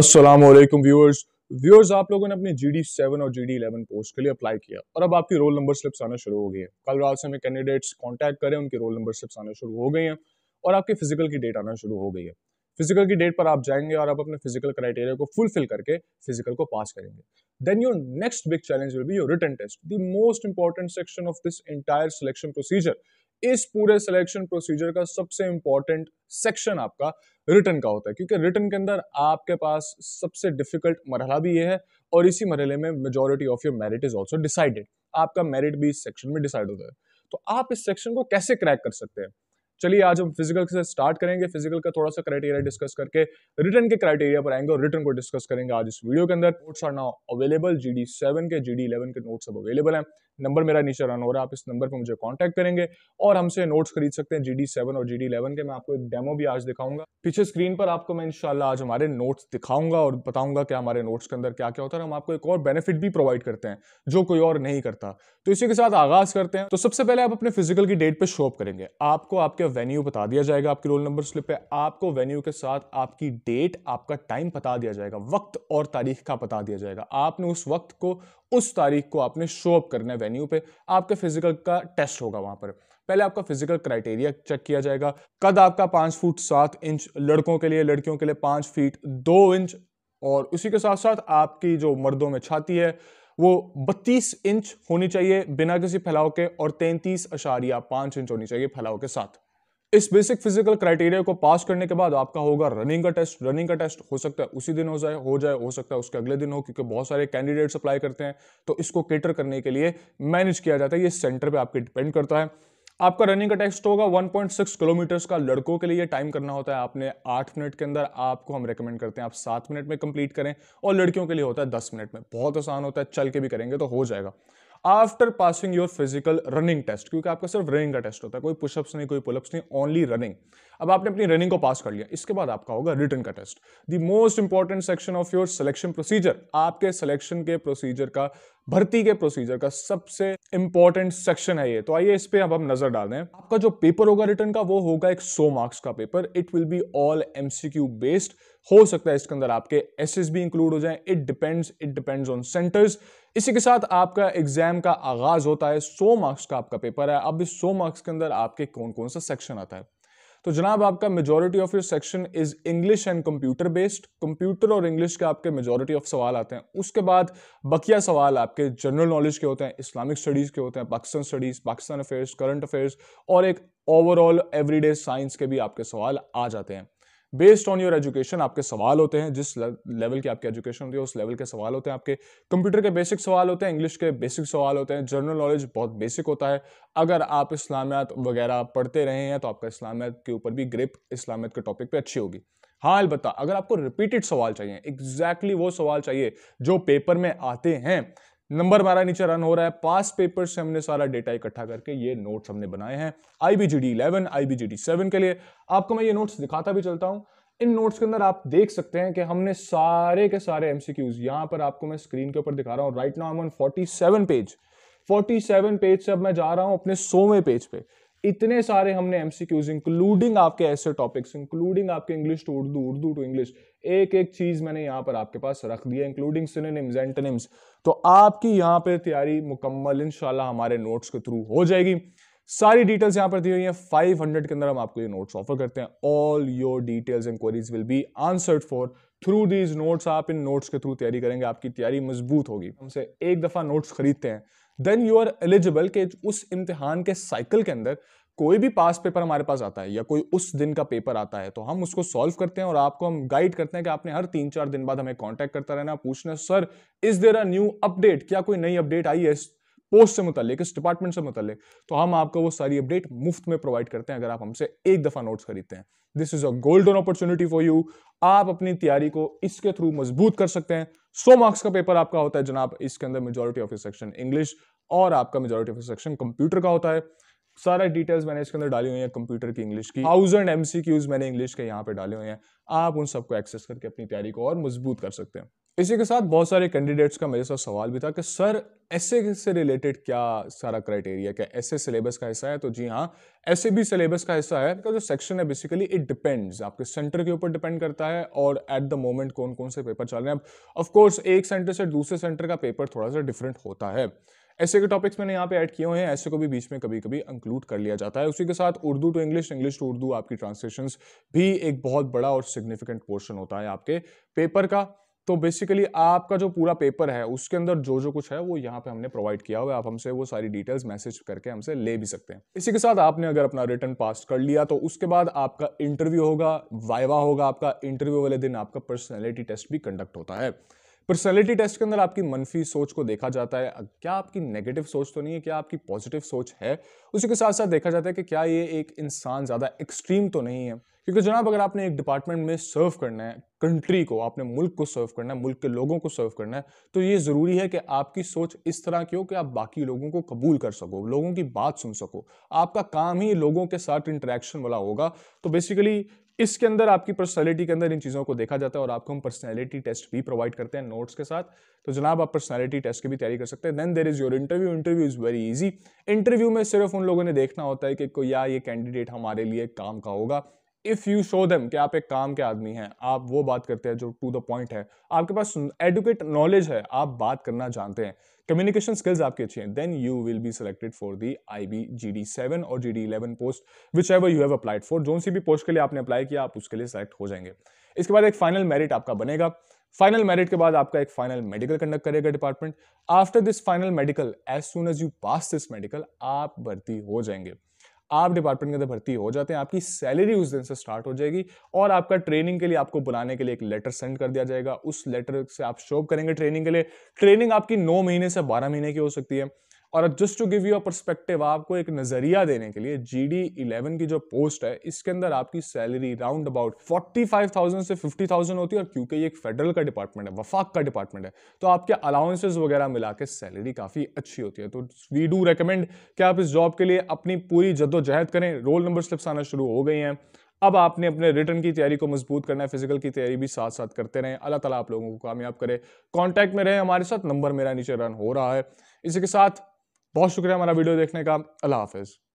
Aslam viewers viewers आप लोगों ने अपने जी डी सेवन और जी डी इलेवन पोस्ट के लिए अप्लाई किया और अब आपकी रोल नंबर स्लिप्स आना शुरू हो गई है कल रात से हमें कैंडिडेट्स कॉन्टैक्ट करें उनकी रोल नंबर स्लिप्स आना शुरू हो गई हैं और आपके फिजिकल की डेट आना शुरू हो गई है फिजिकल की डेट पर आप जाएंगे और आप अपने फिजिकल क्राइटेरिया को फुलफिल करके फिजिकल को पास करेंगे then your next big challenge will be your written test the most important section of this entire selection procedure इस पूरे सिलेक्शन प्रोसीजर का सबसे इंपॉर्टेंट सेक्शन आपका रिटर्न का होता है क्योंकि रिटर्न के अंदर आपके पास सबसे डिफिकल्ट मरहला भी ये है और इसी मरहले में majority of your merit is also decided आपका मेरिट भी इस सेक्शन में डिसाइड होता है तो आप इस सेक्शन को कैसे क्रैक कर सकते हैं चलिए आज हम फिजिकल से स्टार्ट करेंगे फिजिकल का थोड़ा सा क्राइटेरिया डिस्कस करके रिटर्न के क्राइटेरिया पर आएंगे और रिटर्न को डिस्कस करेंगे आज इस वीडियो के अंदर notes are now available G D seven के जी डी इलेवन के नोट्स अब अवेलेबल हैं नंबर मेरा नीचे रन हो रहा है आप इस नंबर पर मुझे कॉन्टैक्ट करेंगे और हमसे नोट्स खरीद सकते हैं जी डी सेवन और जी डी इलेवन के मैं आपको एक डेमो भी आज दिखाऊंगा पीछे स्क्रीन पर आपको मैं इंशाल्लाह आज हमारे नोट्स दिखाऊंगा और बताऊंगा कि हमारे नोट्स के अंदर क्या क्या होता है हम आपको एक और बेनिफिट भी प्रोवाइड करते हैं जो कोई और नहीं करता तो इसी के साथ आगाज करते हैं तो सबसे पहले आप अपने फिजिकल की डेट पर शो अप करेंगे आपको आपके वेन्यू बता दिया जाएगा आपके रोल नंबर स्लिप पे आपको वेन्यू के साथ आपकी डेट आपका टाइम बता दिया जाएगा वक्त और तारीख का बता दिया जाएगा आपने उस वक्त को उस तारीख को आपने शो अप करना है वेन्यू पे आपके फिजिकल का टेस्ट होगा वहां पर पहले आपका फिजिकल क्राइटेरिया चेक किया जाएगा कद आपका पांच फुट सात इंच लड़कों के लिए लड़कियों के लिए पांच फीट दो इंच और उसी के साथ साथ आपकी जो मर्दों में छाती है वो 32 इंच होनी चाहिए बिना किसी फैलाव के और तैंतीस अशारिया पांच इंच होनी चाहिए फैलाव के साथ इस बेसिक फिजिकल क्राइटेरिया को पास करने के बाद आपका होगा रनिंग का टेस्ट रनिंग का टेस्ट हो सकता है उसी दिन हो जाए हो जाए हो सकता है उसके अगले दिन हो क्योंकि बहुत सारे कैंडिडेट्स अप्लाई करते हैं तो इसको केटर करने के लिए मैनेज किया जाता है ये सेंटर पे आपके डिपेंड करता है आपका रनिंग का टेस्ट होगा 1.6 किलोमीटर्स का लड़कों के लिए टाइम करना होता है आपने आठ मिनट के अंदर आपको हम रेकमेंड करते हैं आप सात मिनट में कंप्लीट करें और लड़कियों के लिए होता है दस मिनट में बहुत आसान होता है चल के भी करेंगे तो हो जाएगा after passing your physical running test क्योंकि आपका सिर्फ रनिंग का टेस्ट होता है कोई पुशअप्स नहीं कोई पुलअप्स नहीं ओनली रनिंग अब आपने अपनी रनिंग को पास कर लिया इसके बाद आपका होगा रिटर्न का test the most important section of your selection procedure आपके सिलेक्शन के प्रोसीजर का भर्ती के प्रोसीजर का सबसे इंपॉर्टेंट सेक्शन है ये तो आइए इस पे अब हम नजर डाल दें आपका जो पेपर होगा रिटर्न का वो होगा एक सो मार्क्स का paper it will be all MCQ based हो सकता है इसके अंदर आपके एस इंक्लूड हो जाए it depends it depends on centres इसी के साथ आपका एग्जाम का आगाज होता है सो मार्क्स का आपका पेपर है अब इस सौ मार्क्स के अंदर आपके कौन कौन सा सेक्शन आता है तो जनाब आपका majority of your section is English and computer based computer और इंग्लिश के आपके मेजोरिटी ऑफ सवाल आते हैं उसके बाद बकिया सवाल आपके जनरल नॉलेज के होते हैं इस्लामिक स्टडीज़ के होते हैं Pakistan studies Pakistan affairs current affairs और एक ओवरऑल एवरीडे साइंस के भी आपके सवाल आ जाते हैं बेस्ड ऑन योर एजुकेशन आपके सवाल होते हैं जिस लेवल की आपकी एजुकेशन होती है उस लेवल के सवाल होते हैं आपके कंप्यूटर के बेसिक सवाल होते हैं इंग्लिश के बेसिक सवाल होते हैं जनरल नॉलेज बहुत बेसिक होता है अगर आप इस्लामियात वगैरह पढ़ते रहे हैं तो आपका इस्लामियात के ऊपर भी ग्रिप इस्लामियात के टॉपिक पर अच्छी होगी हाँ अलबत्ता अगर आपको रिपीटेड सवाल चाहिए एग्जैक्टली exactly वो सवाल चाहिए जो पेपर में आते हैं नंबर हमारा नीचे रन हो रहा है पास पेपर से हमने सारा डेटा इकट्ठा करके ये नोट्स हमने बनाए हैं आईबीजीडी 11 आईबीजीडी 7 के लिए आपको मैं ये नोट्स दिखाता भी चलता हूं इन नोट्स के अंदर आप देख सकते हैं कि हमने सारे के सारे एमसीक्यूज यहां पर आपको मैं स्क्रीन के ऊपर दिखा रहा हूं right now on 47 page 47 page से अब मैं जा रहा हूं अपने सोवें पेज पे इतने सारे हमने एमसीक्यूज इंक्लूडिंग आपके ऐसे टॉपिक्स इंक्लूडिंग आपके English to Urdu Urdu to English एक एक चीज मैंने यहाँ पर आपके पास रख दिया इंक्लूडिंग सिनेम्स एंटनिम्स तो आपकी यहाँ पर तैयारी मुकम्मल इनशाला हमारे नोट्स के थ्रू हो जाएगी सारी डिटेल्स यहाँ पर दी हुई हैं 500 के अंदर हम आपको ये नोट्स ऑफर करते हैं all your details and queries will be answered for through these notes आप इन नोट्स के थ्रू तैयारी करेंगे आपकी तैयारी मजबूत होगी हमसे एक दफ़ा नोट्स खरीदते हैं देन यू आर एलिजिबल कि उस इम्तिहान के साइकिल के अंदर कोई भी पास पेपर हमारे पास आता है या कोई उस दिन का पेपर आता है तो हम उसको सॉल्व करते हैं और आपको हम गाइड करते हैं कि आपने हर तीन चार दिन बाद हमें कांटेक्ट करता रहना पूछना sir is there a new update क्या कोई नई अपडेट आई है पोस्ट से मुतल इस डिपार्टमेंट से मुतल तो हम आपको वो सारी अपडेट मुफ्त में प्रोवाइड करते हैं अगर आप हमसे एक दफ़ा नोट्स खरीदते हैं this is a golden opportunity for you आप अपनी तैयारी को इसके थ्रू मजबूत कर सकते हैं सो मार्क्स का पेपर आपका होता है जनाब इसके अंदर मेजोरिटी ऑफ सेक्शन इंग्लिश और आपका मेजोरिटी ऑफ सेक्शन कंप्यूटर का होता है सारा डिटेल्स मैंने इसके अंदर डाली हुई है कंप्यूटर की इंग्लिश की थाउजेंड एम मैंने इंग्लिश के यहाँ पे डाले हुए हैं आप उन सबको एक्सेस करके अपनी तैयारी को और मजबूत कर सकते हैं इसी के साथ बहुत सारे कैंडिडेट्स का मेरे साथ सवाल भी था कि सर ऐसे से रिलेटेड क्या सारा क्राइटेरिया क्या ऐसे सिलेबस का हिस्सा है तो जी हाँ ऐसे भी सिलेबस का हिस्सा है जो सेक्शन है बेसिकली इट डिपेंड्स आपके सेंटर के ऊपर डिपेंड करता है और एट द मोमेंट कौन कौन से पेपर चल रहे हैं अब ऑफकोर्स एक सेंटर से दूसरे सेंटर का पेपर थोड़ा सा डिफरेंट होता है ऐसे के टॉपिक्स मैंने यहाँ पे ऐड किए हुए हैं ऐसे को भी बीच में कभी कभी इंक्लूड कर लिया जाता है उसी के साथ Urdu to English English to Urdu आपकी ट्रांसलेशंस भी एक बहुत बड़ा और सिग्निफिकेंट पोर्शन होता है आपके पेपर का तो बेसिकली आपका जो पूरा पेपर है उसके अंदर जो जो कुछ है वो यहाँ पे हमने प्रोवाइड किया हुआ है आप हमसे वो सारी डिटेल्स मैसेज करके हमसे ले भी सकते हैं इसी के साथ आपने अगर अपना रिटर्न पास कर लिया तो उसके बाद आपका इंटरव्यू होगा वाइवा होगा आपका इंटरव्यू वाले दिन आपका पर्सनैलिटी टेस्ट भी कंडक्ट होता है पर्सनैलिटी टेस्ट के अंदर आपकी मनफी सोच को देखा जाता है क्या आपकी नेगेटिव सोच तो नहीं है क्या आपकी पॉजिटिव सोच है उसी के साथ साथ देखा जाता है कि क्या ये एक इंसान ज़्यादा एक्सट्रीम तो नहीं है क्योंकि जनाब अगर आपने एक डिपार्टमेंट में सर्व करना है कंट्री को आपने मुल्क को सर्व करना है मुल्क के लोगों को सर्व करना है तो ये ज़रूरी है कि आपकी सोच इस तरह की हो कि आप बाकी लोगों को कबूल कर सको लोगों की बात सुन सको आपका काम ही लोगों के साथ इंटरेक्शन वाला होगा तो बेसिकली इसके अंदर आपकी पर्सनैलिटी के अंदर इन चीज़ों को देखा जाता है और आपको हम पर्सनैलिटी टेस्ट भी प्रोवाइड करते हैं नोट्स के साथ तो जनाब आप पर्सनैलिटी टेस्ट की भी तैयारी कर सकते हैं then there is your interview interview is very easy interview में सिर्फ उन लोगों ने देखना होता है कि या ये कैंडिडेट हमारे लिए काम का होगा इफ़ यू शो देम कि आप एक काम के आदमी हैं आप वो बात करते हैं जो टू द पॉइंट है आपके पास एडुकेट नॉलेज है आप बात करना जानते हैं कम्युनिकेशन स्किल्स आपके अच्छी हैं then you will be selected for the I B G D seven और G D eleven post whichever you have applied for जो सी भी पोस्ट के लिए आपने अप्लाई किया आप उसके लिए सेलेक्ट हो जाएंगे इसके बाद एक फाइनल मेरिट आपका बनेगा फाइनल मेरिट के बाद आपका एक फाइनल मेडिकल कंडक्ट करेगा department after this final medical as soon as you pass this medical आप भर्ती हो जाएंगे आप डिपार्टमेंट के अंदर भर्ती हो जाते हैं आपकी सैलरी उस दिन से स्टार्ट हो जाएगी और आपका ट्रेनिंग के लिए आपको बुलाने के लिए एक लेटर सेंड कर दिया जाएगा उस लेटर से आप शो करेंगे ट्रेनिंग के लिए ट्रेनिंग आपकी नौ महीने से बारह महीने की हो सकती है और अब just to give you a perspective आपको एक नजरिया देने के लिए जी डी इलेवन की जो पोस्ट है इसके अंदर आपकी salary round about forty five thousand से फिफ्टी थाउजेंड होती है और क्योंकि ये एक फेडरल का डिपार्टमेंट है वफाक का डिपार्टमेंट है तो आपके अलाउंसेज वगैरह मिला के सैलरी काफ़ी अच्छी होती है तो वी डू रिकमेंड कि आप इस जॉब के लिए अपनी पूरी जद्दोजहद करें रोल नंबर स्लिप्स आना शुरू हो गई हैं अब आपने अपने रिटर्न की तैयारी को मजबूत करना है फिजिकल की तैयारी भी साथ साथ करते रहें अल्लाह ताला आप लोगों को कामयाब करे कांटेक्ट में रहें हमारे साथ नंबर मेरा नीचे रन हो रहा है इसी के साथ बहुत शुक्रिया हमारा वीडियो देखने का अल्लाह हाफिज़